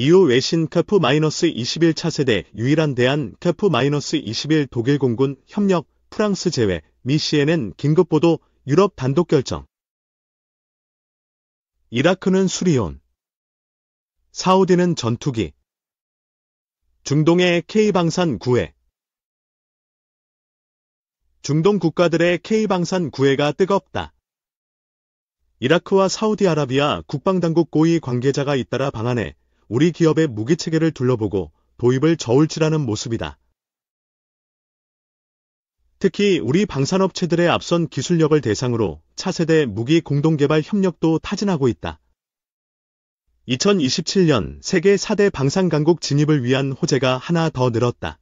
이후 외신 카프-21차 세대 유일한 대한 카프-21 독일 공군 협력 프랑스 제외 미 CNN 긴급 보도 유럽 단독 결정 이라크는 수리온 사우디는 전투기 중동의 K방산 구해 중동 국가들의 K방산 구해가 뜨겁다. 이라크와 사우디아라비아 국방당국 고위 관계자가 잇따라 방한해 우리 기업의 무기체계를 둘러보고 도입을 저울질하는 모습이다. 특히 우리 방산업체들의 앞선 기술력을 대상으로 차세대 무기 공동개발 협력도 타진하고 있다. 2027년 세계 4대 방산 강국 진입을 위한 호재가 하나 더 늘었다.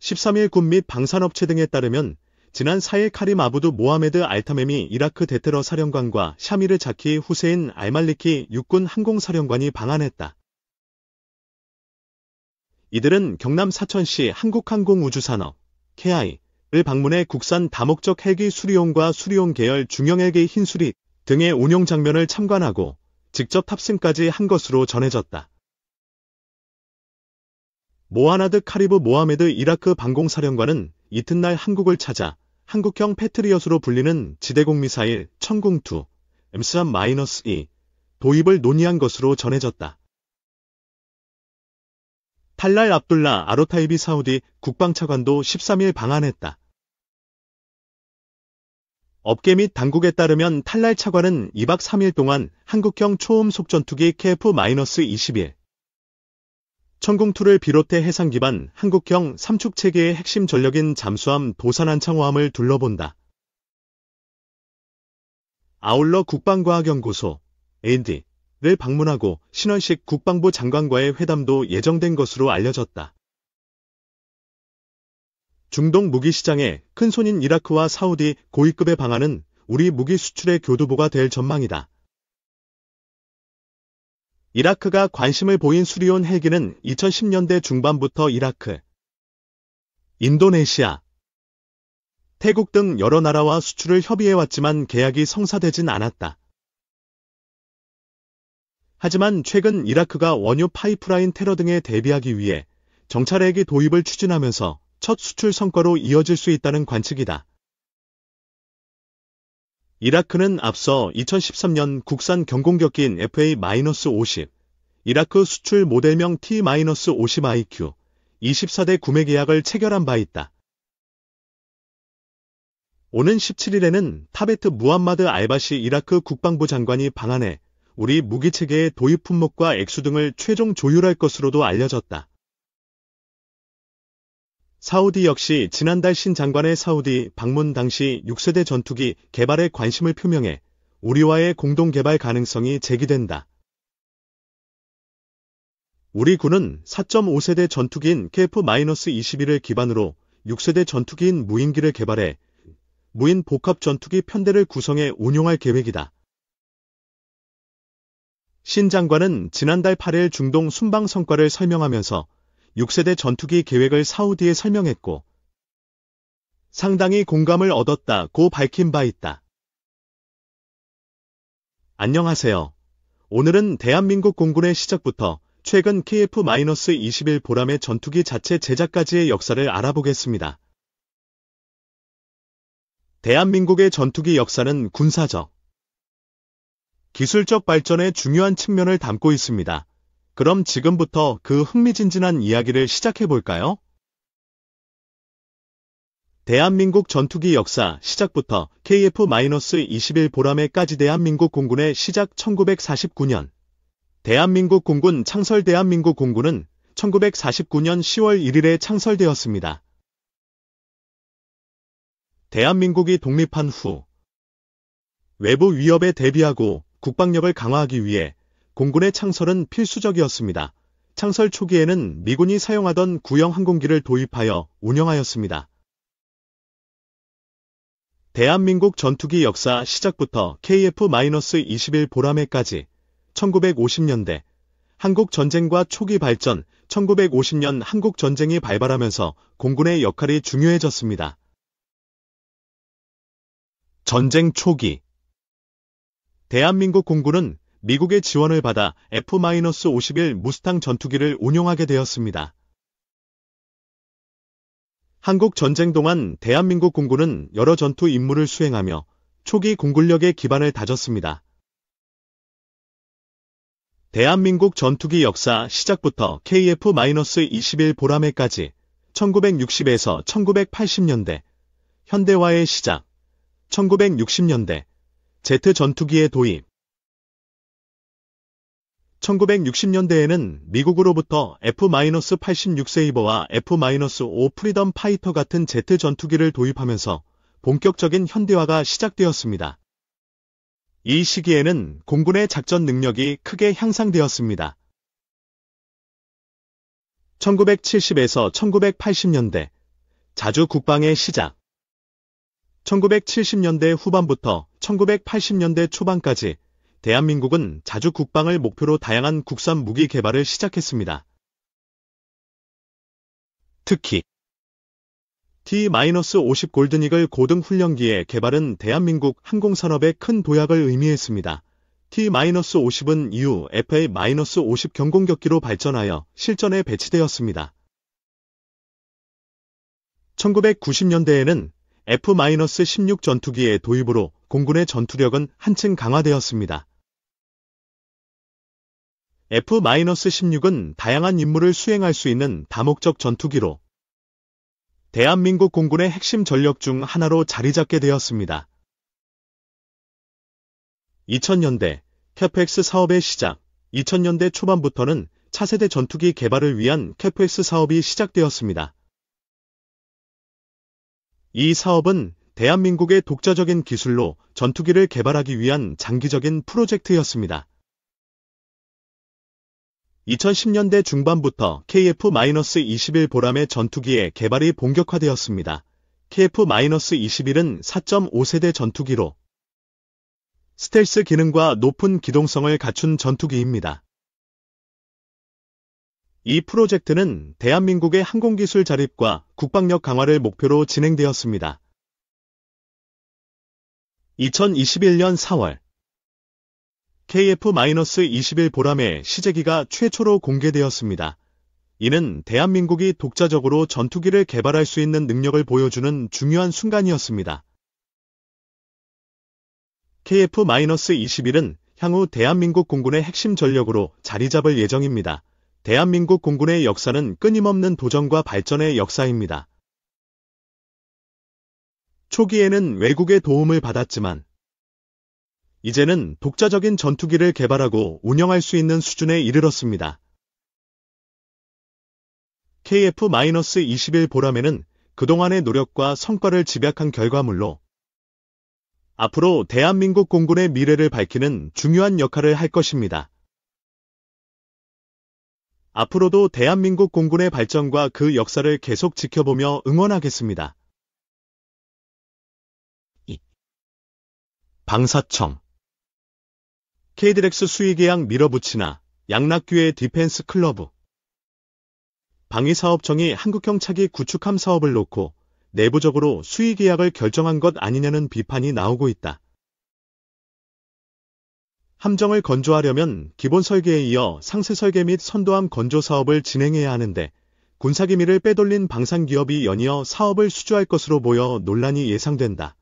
13일 군 및 방산업체 등에 따르면 지난 4일 카림 아부드 모하메드 알타메미 이라크 대테러 사령관과 샤미르 자키 후세인 알말리키 육군 항공사령관이 방한했다. 이들은 경남 사천시 한국항공우주산업 KI를 방문해 국산 다목적 헬기 수리용과 수리용 계열 중형 헬기 흰수리 등의 운용 장면을 참관하고 직접 탑승까지 한 것으로 전해졌다. 모하나드 카리브 모하메드 이라크 방공사령관은 이튿날 한국을 찾아 한국형 패트리엇으로 불리는 지대공 미사일 천궁2 M3-2 e 도입을 논의한 것으로 전해졌다. 탈랄 압둘라 아로타이비 사우디 국방차관도 13일 방한했다. 업계 및 당국에 따르면 탈랄 차관은 2박 3일 동안 한국형 초음속 전투기 KF-21 천궁2를 비롯해 해상 기반 한국형 삼축 체계의 핵심 전력인 잠수함 도산안창호함을 둘러본다. 아울러 국방과학연구소 AND를 방문하고 신원식 국방부 장관과의 회담도 예정된 것으로 알려졌다. 중동 무기 시장의 큰 손인 이라크와 사우디 고위급의 방안은 우리 무기 수출의 교두보가 될 전망이다. 이라크가 관심을 보인 수리온 헬기는 2010년대 중반부터 이라크, 인도네시아, 태국 등 여러 나라와 수출을 협의해왔지만 계약이 성사되진 않았다. 하지만 최근 이라크가 원유 파이프라인 테러 등에 대비하기 위해 정찰핵이 도입을 추진하면서 첫 수출 성과로 이어질 수 있다는 관측이다. 이라크는 앞서 2013년 국산 경공격기인 FA-50, 이라크 수출 모델명 T-50IQ 24대 구매 계약을 체결한 바 있다. 오는 17일에는 타베트 무함마드 알바시 이라크 국방부 장관이 방한해 우리 무기체계의 도입 품목과 액수 등을 최종 조율할 것으로도 알려졌다. 사우디 역시 지난달 신 장관의 사우디 방문 당시 6세대 전투기 개발에 관심을 표명해 우리와의 공동 개발 가능성이 제기된다. 우리 군은 4.5세대 전투기인 KF-21을 기반으로 6세대 전투기인 무인기를 개발해 무인 복합 전투기 편대를 구성해 운용할 계획이다. 신 장관은 지난달 8일 중동 순방 성과를 설명하면서 6세대 전투기 계획을 사우디에 설명했고 상당히 공감을 얻었다고 밝힌 바 있다. 안녕하세요. 오늘은 대한민국 공군의 시작부터 최근 KF-21 보람의 전투기 자체 제작까지의 역사를 알아보겠습니다. 대한민국의 전투기 역사는 군사적, 기술적 발전의 중요한 측면을 담고 있습니다. 그럼 지금부터 그 흥미진진한 이야기를 시작해볼까요? 대한민국 전투기 역사 시작부터 KF-21 보람에까지 대한민국 공군의 시작 1949년 대한민국 공군 창설 대한민국 공군은 1949년 10월 1일에 창설되었습니다. 대한민국이 독립한 후 외부 위협에 대비하고 국방력을 강화하기 위해 공군의 창설은 필수적이었습니다. 창설 초기에는 미군이 사용하던 구형 항공기를 도입하여 운영하였습니다. 대한민국 전투기 역사 시작부터 KF-21 보람매까지 1950년대 한국 전쟁과 초기 발전 1950년 한국 전쟁이 발발하면서 공군의 역할이 중요해졌습니다. 전쟁 초기 대한민국 공군은 미국의 지원을 받아 F-51 무스탕 전투기를 운용하게 되었습니다. 한국 전쟁 동안 대한민국 공군은 여러 전투 임무를 수행하며 초기 공군력의 기반을 다졌습니다. 대한민국 전투기 역사 시작부터 KF-21 보람에까지 1960에서 1980년대 현대화의 시작 1960년대 제트 전투기의 도입 1960년대에는 미국으로부터 F-86 세이버와 F-5 프리덤 파이터 같은 제트 전투기를 도입하면서 본격적인 현대화가 시작되었습니다. 이 시기에는 공군의 작전 능력이 크게 향상되었습니다. 1970에서 1980년대 자주 국방의 시작 1970년대 후반부터 1980년대 초반까지 대한민국은 자주 국방을 목표로 다양한 국산 무기 개발을 시작했습니다. 특히 T-50 골든이글 고등 훈련기의 개발은 대한민국 항공산업에 큰 도약을 의미했습니다. T-50은 이후 FA-50 경공격기로 발전하여 실전에 배치되었습니다. 1990년대에는 F-16 전투기의 도입으로 공군의 전투력은 한층 강화되었습니다. F-16은 다양한 임무를 수행할 수 있는 다목적 전투기로 대한민국 공군의 핵심 전력 중 하나로 자리잡게 되었습니다. 2000년대 캐펙스 사업의 시작 2000년대 초반부터는 차세대 전투기 개발을 위한 캐펙스 사업이 시작되었습니다. 이 사업은 대한민국의 독자적인 기술로 전투기를 개발하기 위한 장기적인 프로젝트였습니다. 2010년대 중반부터 KF-21 보람의 전투기의 개발이 본격화되었습니다. KF-21은 4.5세대 전투기로 스텔스 기능과 높은 기동성을 갖춘 전투기입니다. 이 프로젝트는 대한민국의 항공기술 자립과 국방력 강화를 목표로 진행되었습니다. 2021년 4월 KF-21 보람의 시제기가 최초로 공개되었습니다. 이는 대한민국이 독자적으로 전투기를 개발할 수 있는 능력을 보여주는 중요한 순간이었습니다. KF-21은 향후 대한민국 공군의 핵심 전력으로 자리 잡을 예정입니다. 대한민국 공군의 역사는 끊임없는 도전과 발전의 역사입니다. 초기에는 외국의 도움을 받았지만 이제는 독자적인 전투기를 개발하고 운영할 수 있는 수준에 이르렀습니다. KF-21 보람에는 그동안의 노력과 성과를 집약한 결과물로 앞으로 대한민국 공군의 미래를 밝히는 중요한 역할을 할 것입니다. 앞으로도 대한민국 공군의 발전과 그 역사를 계속 지켜보며 응원하겠습니다. 방사청 케이드렉스 수의계약 밀어붙이나 양락교회 디펜스 클러브 방위사업청이 한국형 차기 구축함 사업을 놓고 내부적으로 수의계약을 결정한 것 아니냐는 비판이 나오고 있다. 함정을 건조하려면 기본 설계에 이어 상세 설계 및 선도함 건조 사업을 진행해야 하는데 군사기밀을 빼돌린 방산 기업이 연이어 사업을 수주할 것으로 보여 논란이 예상된다.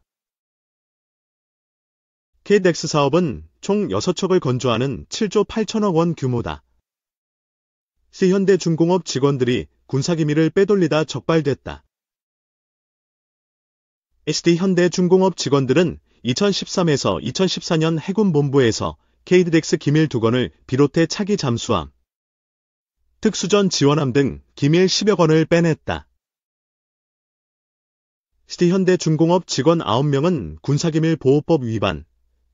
KDEX 사업은 총 6척을 건조하는 7조 8천억 원 규모다. 시 현대중공업 직원들이 군사기밀을 빼돌리다 적발됐다. SD 현대중공업 직원들은 2013에서 2014년 해군본부에서 KDEX 기밀 두건을 비롯해 차기 잠수함, 특수전 지원함 등 기밀 10여 건을 빼냈다. SD 현대중공업 직원 9명은 군사기밀 보호법 위반,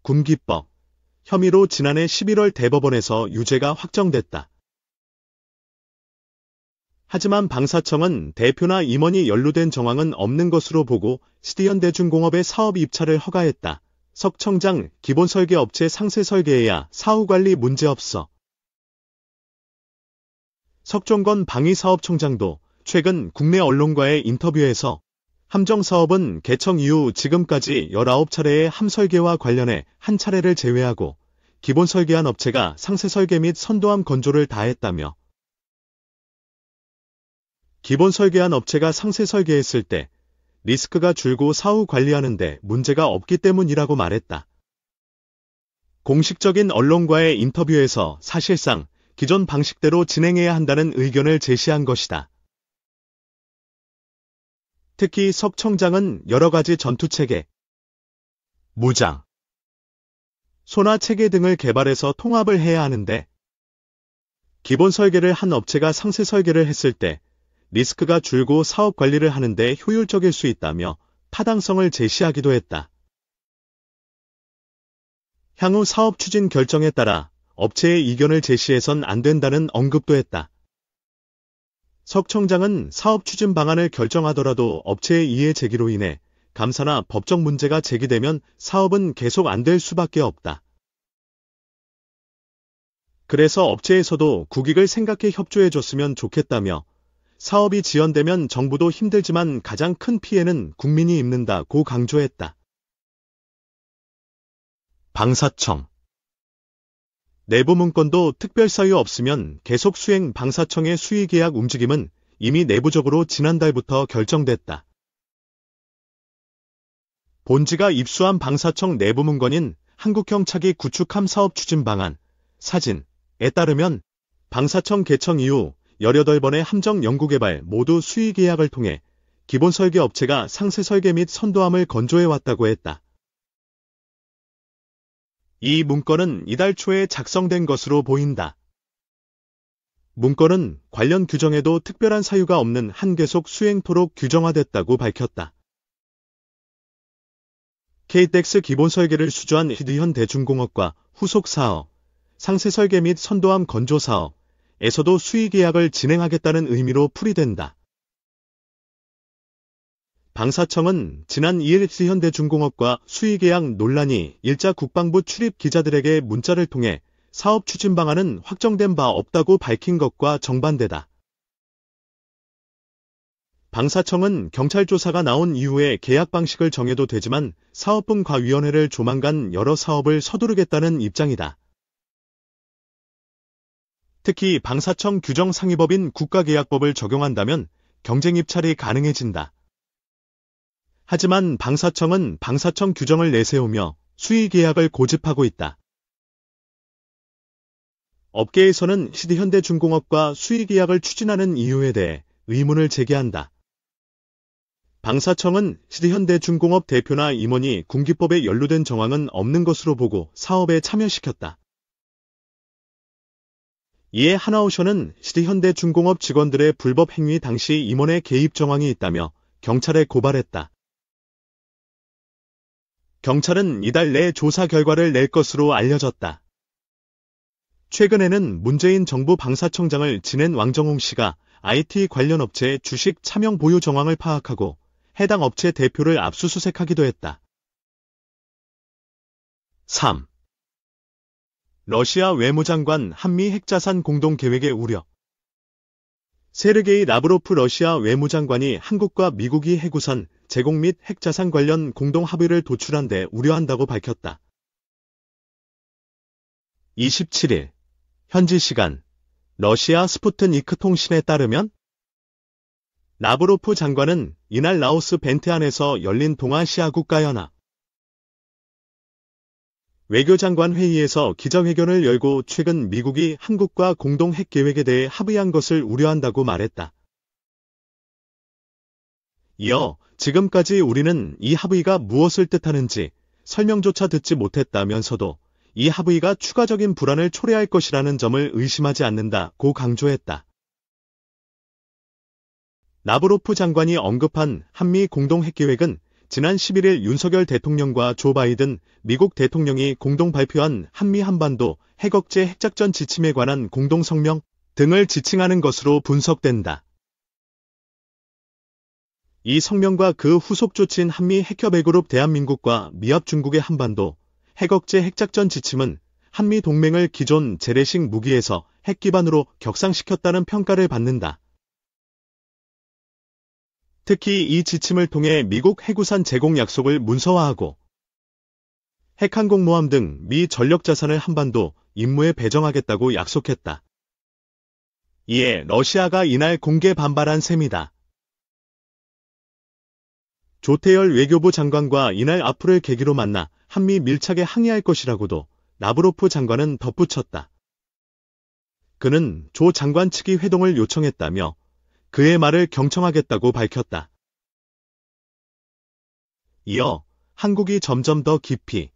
군기법 혐의로 지난해 11월 대법원에서 유죄가 확정됐다. 하지만 방사청은 대표나 임원이 연루된 정황은 없는 것으로 보고 시디언대중공업의 사업 입찰을 허가했다. 석청장 기본설계업체 상세설계해야 사후관리 문제없어. 석종건 방위사업청장도 최근 국내 언론과의 인터뷰에서 함정 사업은 개청 이후 지금까지 19차례의 함 설계와 관련해 한 차례를 제외하고 기본 설계한 업체가 상세 설계 및 선도함 건조를 다했다며 기본 설계한 업체가 상세 설계했을 때 리스크가 줄고 사후 관리하는데 문제가 없기 때문이라고 말했다. 공식적인 언론과의 인터뷰에서 사실상 기존 방식대로 진행해야 한다는 의견을 제시한 것이다. 특히 석청장은 여러 가지 전투체계, 무장, 소나 체계 등을 개발해서 통합을 해야 하는데 기본 설계를 한 업체가 상세 설계를 했을 때 리스크가 줄고 사업 관리를 하는데 효율적일 수 있다며 타당성을 제시하기도 했다. 향후 사업 추진 결정에 따라 업체의 이견을 제시해선 안 된다는 언급도 했다. 석 청장은 사업 추진 방안을 결정하더라도 업체의 이해 제기로 인해 감사나 법적 문제가 제기되면 사업은 계속 안 될 수밖에 없다. 그래서 업체에서도 국익을 생각해 협조해줬으면 좋겠다며 사업이 지연되면 정부도 힘들지만 가장 큰 피해는 국민이 입는다고 강조했다. 방사청 내부문건도 특별사유 없으면 계속 수행 방사청의 수의계약 움직임은 이미 내부적으로 지난달부터 결정됐다. 본지가 입수한 방사청 내부문건인 한국형 차기 구축함 사업 추진 방안, 사진에 따르면 방사청 개청 이후 18번의 함정 연구개발 모두 수의계약을 통해 기본 설계 업체가 상세 설계 및 선도함을 건조해왔다고 했다. 이 문건은 이달 초에 작성된 것으로 보인다. 문건은 관련 규정에도 특별한 사유가 없는 한계속 수행토록 규정화됐다고 밝혔다. KTX 기본 설계를 수주한 휴대현 대중공업과 후속 사업, 상세 설계 및 선도함 건조 사업에서도 수의 계약을 진행하겠다는 의미로 풀이된다. 방사청은 지난 e 일 S현대중공업과 수의계약 논란이 일자 국방부 출입 기자들에게 문자를 통해 사업 추진 방안은 확정된 바 없다고 밝힌 것과 정반대다. 방사청은 경찰 조사가 나온 이후에 계약 방식을 정해도 되지만 사업분과위원회를 조만간 여러 사업을 서두르겠다는 입장이다. 특히 방사청 규정 상위법인 국가계약법을 적용한다면 경쟁 입찰이 가능해진다. 하지만 방사청은 방사청 규정을 내세우며 수의 계약을 고집하고 있다. 업계에서는 시대현대중공업과 수의 계약을 추진하는 이유에 대해 의문을 제기한다. 방사청은 시대현대중공업 대표나 임원이 군기법에 연루된 정황은 없는 것으로 보고 사업에 참여시켰다. 이에 하나오션은 시대현대중공업 직원들의 불법 행위 당시 임원의 개입 정황이 있다며 경찰에 고발했다. 경찰은 이달 내 조사 결과를 낼 것으로 알려졌다. 최근에는 문재인 정부 방사청장을 지낸 왕정홍 씨가 IT 관련 업체의 주식 차명 보유 정황을 파악하고 해당 업체 대표를 압수수색하기도 했다. 3. 러시아 외무장관 한미 핵자산 공동계획의 우려 세르게이 라브로프 러시아 외무장관이 한국과 미국이 해구선 제공 및 핵자산 관련 공동 합의를 도출한 데 우려한다고 밝혔다. 27일 현지 시간 러시아 스푸트니크 통신에 따르면 라브로프 장관은 이날 라오스 벤트안에서 열린 동아시아 국가연합 외교장관 회의에서 기자회견을 열고 최근 미국이 한국과 공동 핵 계획에 대해 합의한 것을 우려한다고 말했다. 이어 지금까지 우리는 이 합의가 무엇을 뜻하는지 설명조차 듣지 못했다면서도 이 합의가 추가적인 불안을 초래할 것이라는 점을 의심하지 않는다고 강조했다. 나브로프 장관이 언급한 한미 공동핵계획은 지난 11일 윤석열 대통령과 조 바이든 미국 대통령이 공동 발표한 한미 한반도 핵억제 핵작전 지침에 관한 공동성명 등을 지칭하는 것으로 분석된다. 이 성명과 그 후속 조치인 한미 핵협의 그룹 대한민국과 미합 중국의 한반도 핵억제 핵작전 지침은 한미 동맹을 기존 재래식 무기에서 핵 기반으로 격상시켰다는 평가를 받는다. 특히 이 지침을 통해 미국 해구산 제공 약속을 문서화하고 핵항공모함 등 미 전력자산을 한반도 임무에 배정하겠다고 약속했다. 이에 러시아가 이날 공개 반발한 셈이다. 조태열 외교부 장관과 이날 앞으로의 계기로 만나 한미 밀착에 항의할 것이라고도 라브로프 장관은 덧붙였다. 그는 조 장관 측이 회동을 요청했다며 그의 말을 경청하겠다고 밝혔다. 이어 한국이 점점 더 깊이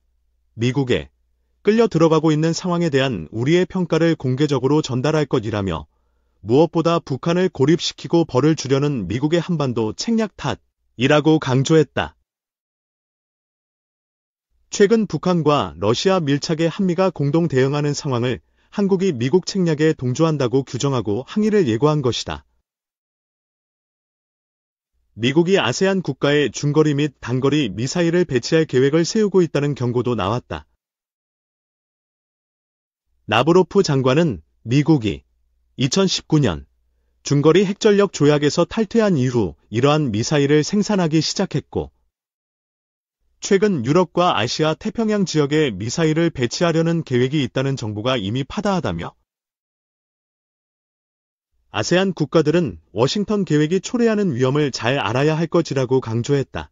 미국에 끌려 들어가고 있는 상황에 대한 우리의 평가를 공개적으로 전달할 것이라며 무엇보다 북한을 고립시키고 벌을 주려는 미국의 한반도 책략 탓 이라고 강조했다. 최근 북한과 러시아 밀착에 한미가 공동 대응하는 상황을 한국이 미국 책략에 동조한다고 규정하고 항의를 예고한 것이다. 미국이 아세안 국가에 중거리 및 단거리 미사일을 배치할 계획을 세우고 있다는 경고도 나왔다. 나브로프 장관은 미국이 2019년 중거리 핵전력 조약에서 탈퇴한 이후 이러한 미사일을 생산하기 시작했고 최근 유럽과 아시아 태평양 지역에 미사일을 배치하려는 계획이 있다는 정보가 이미 파다하다며 아세안 국가들은 워싱턴 계획이 초래하는 위험을 잘 알아야 할 것이라고 강조했다.